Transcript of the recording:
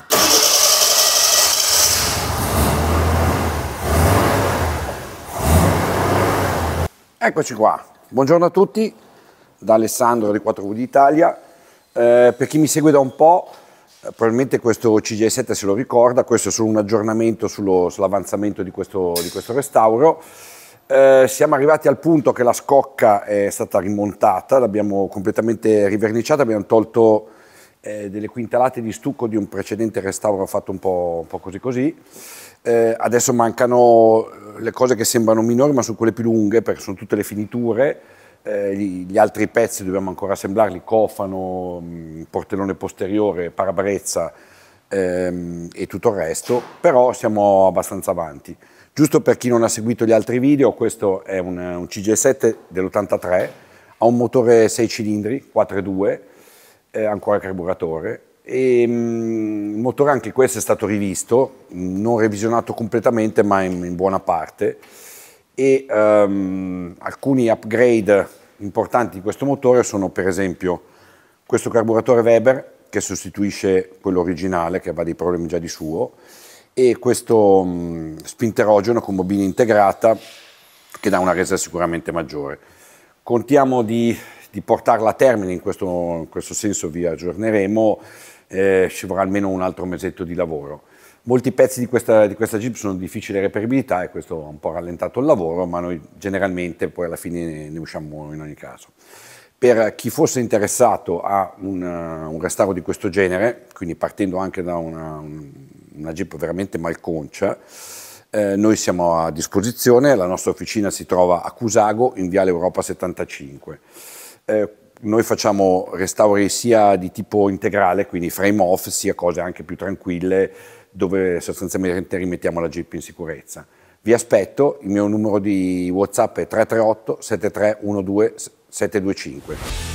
città. Eccoci qua, buongiorno a tutti da Alessandro di 4V d'Italia. Eh, per chi mi segue da un po', eh, probabilmente questo CGI7 se lo ricorda, questo è solo un aggiornamento sull'avanzamento sull di, di questo restauro. Eh, siamo arrivati al punto che la scocca è stata rimontata, l'abbiamo completamente riverniciata, abbiamo tolto eh, delle quintalate di stucco di un precedente restauro fatto un po', un po così così. Eh, adesso mancano eh, le cose che sembrano minori ma sono quelle più lunghe perché sono tutte le finiture. Eh, gli, gli, altri pezzi dobbiamo ancora assemblarli, cofano, mh, mm, portellone posteriore, parabrezza ehm, e tutto il resto, però siamo abbastanza avanti. Giusto per chi non ha seguito gli altri video, questo è un, un CG7 dell'83, ha un motore 6 cilindri, 4 e 2 eh, ancora carburatore. E, mm, il motore anche questo è stato rivisto, mm, non revisionato completamente ma in, in buona parte e um, alcuni upgrade importanti di questo motore sono per esempio questo carburatore Weber che sostituisce quello originale che aveva dei problemi già di suo e questo um, mm, spinterogeno con bobina integrata che dà una resa sicuramente maggiore. Contiamo di di portarla a termine, in questo, in questo senso vi aggiorneremo, eh, ci vorrà almeno un altro mesetto di lavoro. Molti pezzi di questa, di questa Jeep sono di difficile reperibilità e questo ha un po' rallentato il lavoro, ma noi generalmente poi alla fine ne, usciamo in ogni caso. Per chi fosse interessato a un, eh, un restauro di questo genere, quindi partendo anche da una, un, una Jeep veramente malconcia, eh, noi siamo a disposizione, la nostra officina si trova a Cusago in Viale Europa 75 eh, noi facciamo restauri sia di tipo integrale, quindi frame off, sia cose anche più tranquille, dove sostanzialmente rimettiamo la Jeep in sicurezza. Vi aspetto, il mio numero di WhatsApp è 338 7312 725.